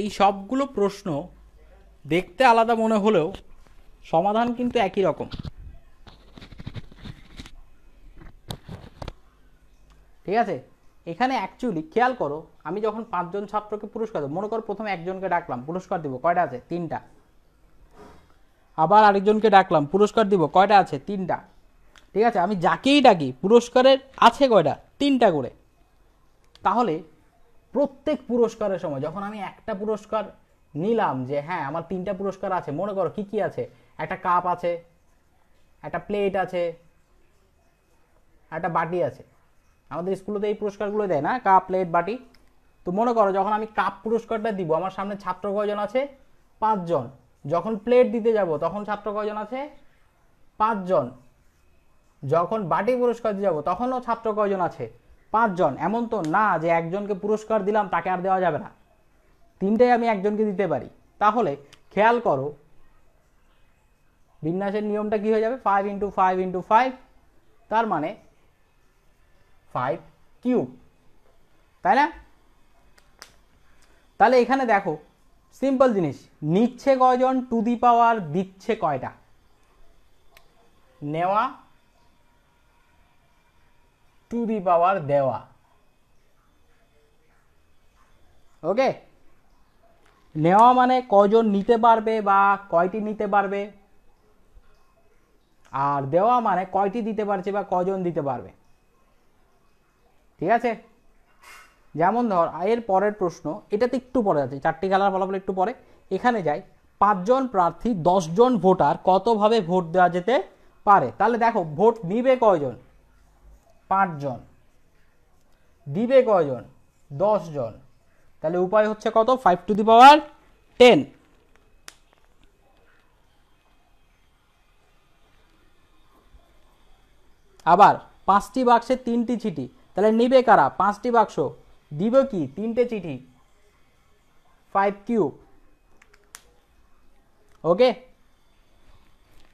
এই সবগুলো প্রশ্ন দেখতে আলাদা মনে হলেও সমাধান কিন্তু একই রকম ঠিক আছে এখানে অ্যাকচুয়ালি খেয়াল করো আমি যখন পাঁচজন ছাত্রকে পুরস্কার দেবো মনে করো প্রথমে একজনকে ডাকলাম পুরস্কার দিব কয়টা আছে তিনটা আবার আরেকজনকে ডাকলাম পুরস্কার দিব কয়টা আছে তিনটা ঠিক আছে আমি যাকেই ডাকি পুরস্কারের আছে কয়টা তিনটা করে তাহলে প্রত্যেক পুরস্কারের সময় যখন আমি একটা পুরস্কার নিলাম যে হ্যাঁ আমার তিনটা পুরস্কার আছে মনে করো কী কী আছে একটা কাপ আছে একটা প্লেট আছে একটা বাটি আছে আমাদের স্কুলে তো এই পুরস্কারগুলো দেয় না কাপ প্লেট বাটি তো মনে করো যখন আমি কাপ পুরস্কারটা দিব আমার সামনে ছাত্র কয়জন আছে পাঁচজন যখন প্লেট দিতে যাব তখন ছাত্র কয়জন আছে পাঁচজন যখন বাটি পুরস্কার দিয়ে যাব তখনও ছাত্র কয়জন আছে পাঁচজন এমন তো না যে একজনকে পুরস্কার দিলাম তাকে আর দেওয়া যাবে না তিনটাই আমি একজনকে দিতে পারি তাহলে খেয়াল করো বিন্যাসের নিয়মটা কি হয়ে যাবে five into five into five তার মানে ফাইভ কিউব তাই না তাহলে এখানে দেখো সিম্পল জিনিস নিচ্ছে কজন টু দি পাওয়ার দিচ্ছে কয়টা নেওয়া টু দি পাওয়ার দেওয়া ওকে নেওয়া মানে কজন নিতে পারবে বা কয়টি নিতে পারবে আর দেওয়া মানে কয়টি দিতে পারছে বা কজন দিতে পারবে ঠিক আছে যেমন ধর এর পরের প্রশ্ন এটাতে একটু পরে আছে চারটি খেলার ফলাফল একটু পরে এখানে যাই পাঁচজন প্রার্থী দশজন ভোটার কতভাবে ভোট দেওয়া যেতে পারে তাহলে দেখো ভোট নিবে কয়জন পাঁচজন দিবে কয়জন জন তাহলে উপায় হচ্ছে কত five to the power ten আবার পাঁচটি বাক্সে তিনটি চিঠি তাহলে নিবে কারা পাঁচটি বাক্স দিব কি তিনটে চিঠি ফাইভ কিউ ওকে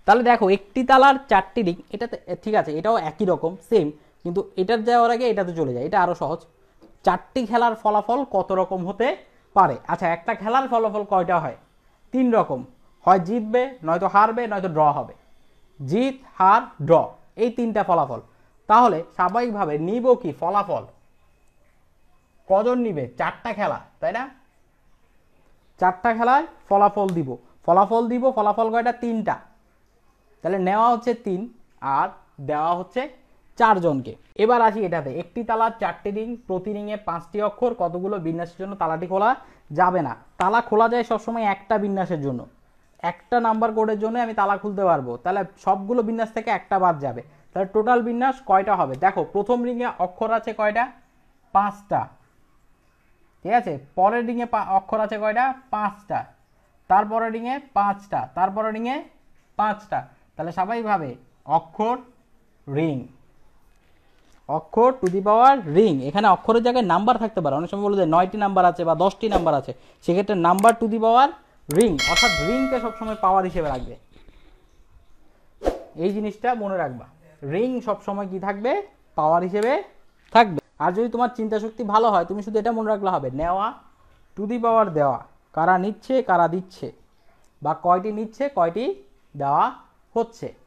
তাহলে দেখো একটি তালার চারটি রিং এটাতে ঠিক আছে এটাও একই রকম সেম কিন্তু এটার যাওয়ার আগে এটাতে চলে যায় এটা আরও সহজ চারটি খেলার ফলাফল কত রকম হতে পারে আচ্ছা একটা খেলার ফলাফল কয়টা হয় তিন রকম হয় জিতবে নয়তো হারবে নয়তো ড্র হবে জিত হার ড্র এই তিনটা ফলাফল তাহলে স্বাভাবিকভাবে নিব কি ফলাফল কজন নিবে চারটা খেলা তাই না চারটা খেলায় ফলাফল দিব ফলাফল দিব ফলাফল কয়টা তিনটা তাহলে নেওয়া হচ্ছে তিন আর দেওয়া হচ্ছে চারজনকে এবার আসি এটাতে একটি তালা চারটি রিং প্রতি রিংয়ে পাঁচটি অক্ষর কতগুলো বিন্যাসের জন্য তালাটি খোলা যাবে না তালা খোলা যায় সবসময় একটা বিন্যাসের জন্য একটা নাম্বার কোডের জন্য আমি তালা খুলতে পারবো তাহলে সবগুলো বিন্যাস থেকে একটা বাদ যাবে তাহলে টোটাল বিন্যাস কয়টা হবে দেখো প্রথম রিংয়ে অক্ষর আছে কয়টা পাঁচটা ঠিক আছে পরের রিংয়ে অক্ষর আছে কয়টা পাঁচটা তারপরের রিংয়ে পাঁচটা তারপরের রিংয়ে পাঁচটা তাহলে স্বাভাবিকভাবে অক্ষর রিং অক্ষর টু দি পাওয়ার রিং এখানে অক্ষরের জায়গায় নাম্বার থাকতে পারে অনেক সময় বলে যে নয়টি নাম্বার আছে বা দশটি নাম্বার আছে সেক্ষেত্রে number to the power ring অর্থাৎ রিংকে সবসময় পাওয়ার হিসেবে রাখবে এই জিনিসটা মনে রাখবা রিং সবসময় কি থাকবে পাওয়ার হিসেবে থাকবে আর যদি তোমার চিন্তা শক্তি ভালো হয় তুমি শুধু এটা মনে রাখলে হবে নেওয়া টু দি পাওয়ার দেওয়া কারা নিচ্ছে কারা দিচ্ছে বা কয়টি নিচ্ছে কয়টি দেওয়া হচ্ছে